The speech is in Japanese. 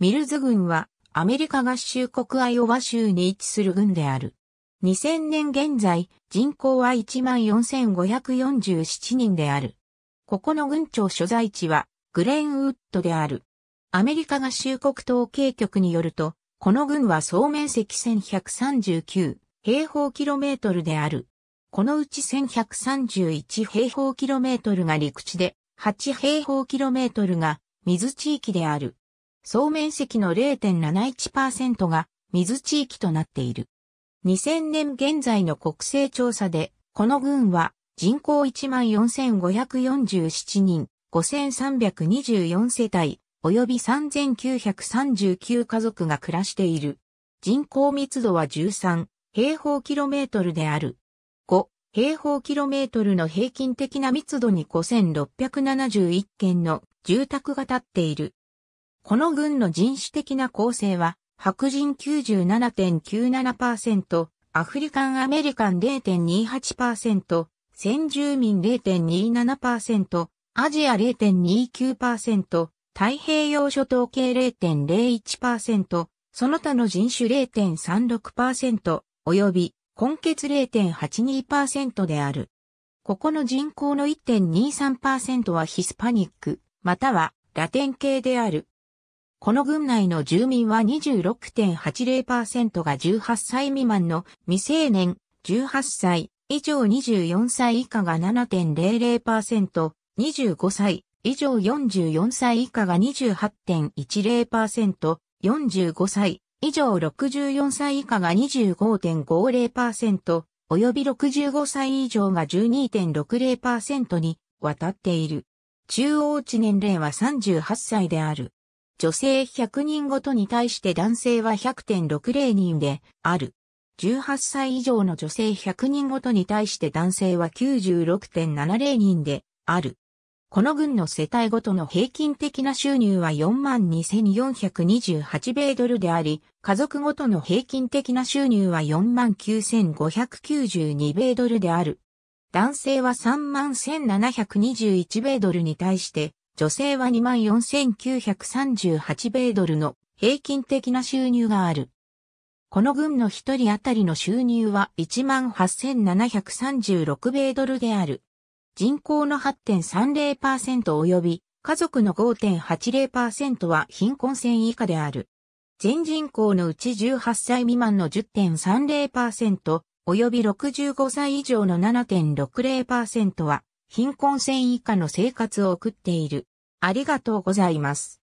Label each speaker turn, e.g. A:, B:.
A: ミルズ軍はアメリカ合衆国アイオワ州に位置する軍である。2000年現在、人口は14,547人である。ここの軍庁所在地はグレーンウッドである。アメリカ合衆国統計局によると、この軍は総面積1139平方キロメートルである。このうち1131平方キロメートルが陸地で、8平方キロメートルが水地域である。総面積の0.71%が水地域となっている。2000年現在の国勢調査で、この群は人口14,547人、5,324世帯、及び3,939家族が暮らしている。人口密度は13平方キロメートルである。5平方キロメートルの平均的な密度に5,671件の住宅が建っている。この軍の人種的な構成は、白人97.97%、アフリカンアメリカン0.28%、先住民0.27%、アジア0.29%、太平洋諸島系0.01%、その他の人種0.36%、及び、根結0.82%である。ここの人口の1.23%はヒスパニック、またはラテン系である。この郡内の住民は26.80%が18歳未満の未成年、18歳以上24歳以下が7.00%、25歳以上44歳以下が28.10%、45歳以上64歳以下が25.50%、及び65歳以上が12.60%にわたっている。中央値年齢は38歳である。女性100人ごとに対して男性は100.60人である。18歳以上の女性100人ごとに対して男性は96.70人である。この軍の世帯ごとの平均的な収入は42,428米ドルであり、家族ごとの平均的な収入は49,592米ドルである。男性は31,721米ドルに対して、女性は24,938米ドルの平均的な収入がある。この軍の一人当たりの収入は18,736米ドルである。人口の8.30%及び家族の5.80%は貧困線以下である。全人口のうち18歳未満の10.30%及び65歳以上の7.60%は貧困線以下の生活を送っている。ありがとうございます。